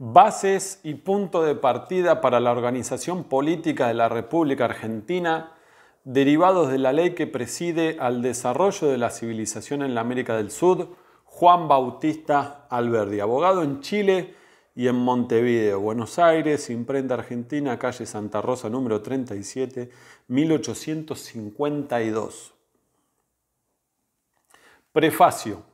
Bases y punto de partida para la organización política de la República Argentina derivados de la ley que preside al desarrollo de la civilización en la América del Sur, Juan Bautista Alberdi, abogado en Chile y en Montevideo, Buenos Aires, Imprenta Argentina, calle Santa Rosa número 37, 1852. Prefacio.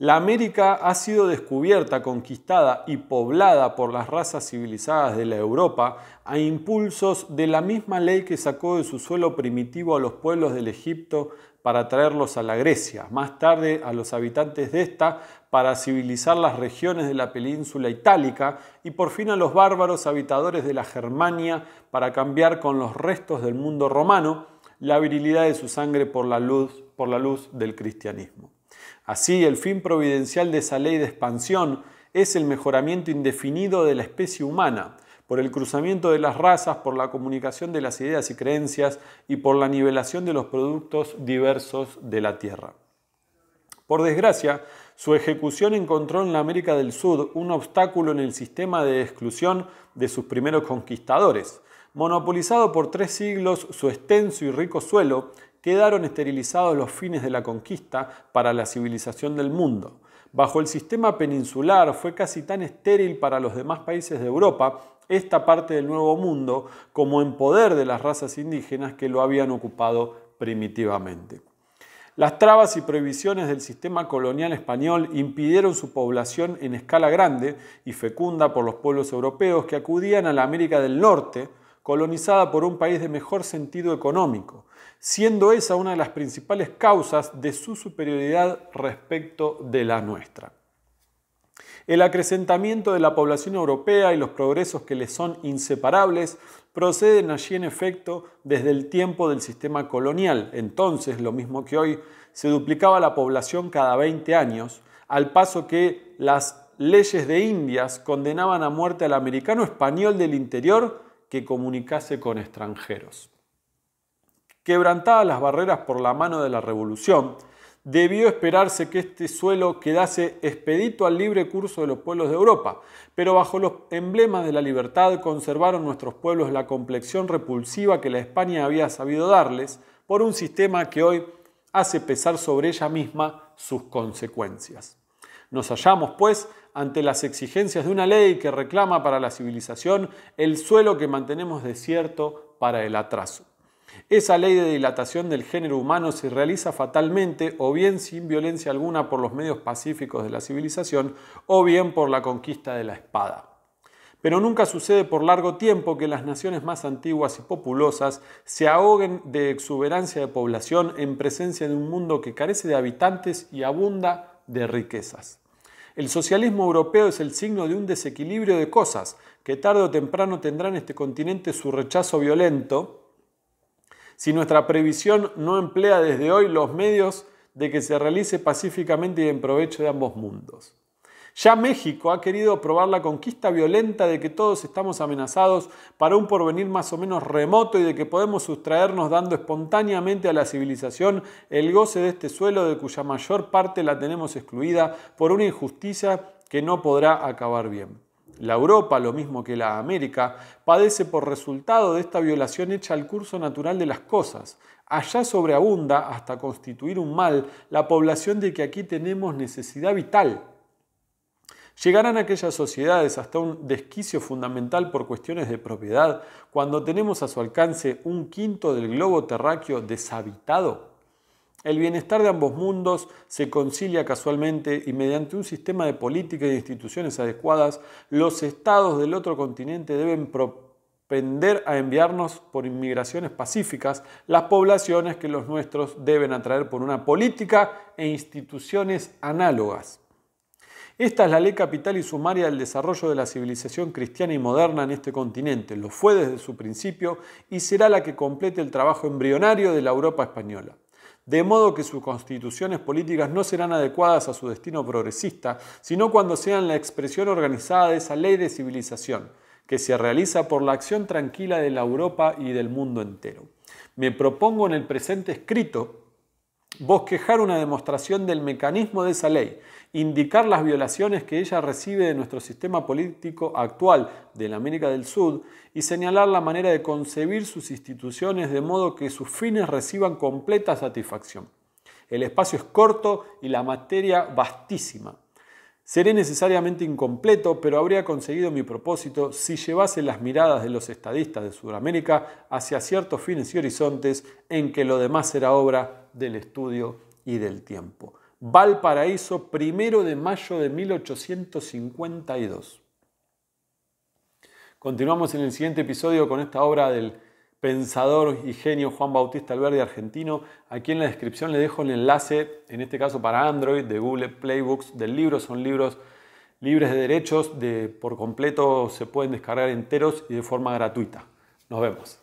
La América ha sido descubierta, conquistada y poblada por las razas civilizadas de la Europa a impulsos de la misma ley que sacó de su suelo primitivo a los pueblos del Egipto para traerlos a la Grecia, más tarde a los habitantes de esta para civilizar las regiones de la península itálica y por fin a los bárbaros habitadores de la Germania para cambiar con los restos del mundo romano la virilidad de su sangre por la luz, por la luz del cristianismo. Así, el fin providencial de esa ley de expansión es el mejoramiento indefinido de la especie humana, por el cruzamiento de las razas, por la comunicación de las ideas y creencias y por la nivelación de los productos diversos de la Tierra. Por desgracia, su ejecución encontró en la América del Sur un obstáculo en el sistema de exclusión de sus primeros conquistadores. Monopolizado por tres siglos su extenso y rico suelo, quedaron esterilizados los fines de la conquista para la civilización del mundo. Bajo el sistema peninsular fue casi tan estéril para los demás países de Europa esta parte del Nuevo Mundo como en poder de las razas indígenas que lo habían ocupado primitivamente. Las trabas y prohibiciones del sistema colonial español impidieron su población en escala grande y fecunda por los pueblos europeos que acudían a la América del Norte, colonizada por un país de mejor sentido económico, siendo esa una de las principales causas de su superioridad respecto de la nuestra. El acrecentamiento de la población europea y los progresos que le son inseparables proceden allí en efecto desde el tiempo del sistema colonial. Entonces, lo mismo que hoy, se duplicaba la población cada 20 años, al paso que las leyes de Indias condenaban a muerte al americano español del interior que comunicase con extranjeros. Quebrantadas las barreras por la mano de la revolución, debió esperarse que este suelo quedase expedito al libre curso de los pueblos de Europa, pero bajo los emblemas de la libertad conservaron nuestros pueblos la complexión repulsiva que la España había sabido darles por un sistema que hoy hace pesar sobre ella misma sus consecuencias. Nos hallamos, pues, ante las exigencias de una ley que reclama para la civilización el suelo que mantenemos desierto para el atraso. Esa ley de dilatación del género humano se realiza fatalmente o bien sin violencia alguna por los medios pacíficos de la civilización o bien por la conquista de la espada. Pero nunca sucede por largo tiempo que las naciones más antiguas y populosas se ahoguen de exuberancia de población en presencia de un mundo que carece de habitantes y abunda de riquezas. El socialismo europeo es el signo de un desequilibrio de cosas que tarde o temprano tendrá en este continente su rechazo violento si nuestra previsión no emplea desde hoy los medios de que se realice pacíficamente y en provecho de ambos mundos. Ya México ha querido probar la conquista violenta de que todos estamos amenazados para un porvenir más o menos remoto y de que podemos sustraernos dando espontáneamente a la civilización el goce de este suelo de cuya mayor parte la tenemos excluida por una injusticia que no podrá acabar bien. La Europa, lo mismo que la América, padece por resultado de esta violación hecha al curso natural de las cosas. Allá sobreabunda, hasta constituir un mal, la población de que aquí tenemos necesidad vital. Llegarán aquellas sociedades hasta un desquicio fundamental por cuestiones de propiedad cuando tenemos a su alcance un quinto del globo terráqueo deshabitado. El bienestar de ambos mundos se concilia casualmente y mediante un sistema de política y e instituciones adecuadas, los estados del otro continente deben propender a enviarnos por inmigraciones pacíficas las poblaciones que los nuestros deben atraer por una política e instituciones análogas. Esta es la ley capital y sumaria del desarrollo de la civilización cristiana y moderna en este continente. Lo fue desde su principio y será la que complete el trabajo embrionario de la Europa española. De modo que sus constituciones políticas no serán adecuadas a su destino progresista, sino cuando sean la expresión organizada de esa ley de civilización, que se realiza por la acción tranquila de la Europa y del mundo entero. Me propongo en el presente escrito bosquejar una demostración del mecanismo de esa ley, indicar las violaciones que ella recibe de nuestro sistema político actual de la América del Sur y señalar la manera de concebir sus instituciones de modo que sus fines reciban completa satisfacción. El espacio es corto y la materia vastísima. Seré necesariamente incompleto, pero habría conseguido mi propósito si llevase las miradas de los estadistas de Sudamérica hacia ciertos fines y horizontes en que lo demás era obra del estudio y del tiempo. Valparaíso, primero de mayo de 1852. Continuamos en el siguiente episodio con esta obra del pensador y genio Juan Bautista Alberdi argentino. Aquí en la descripción le dejo el enlace, en este caso para Android, de Google Playbooks, del libro. Son libros libres de derechos, de, por completo se pueden descargar enteros y de forma gratuita. Nos vemos.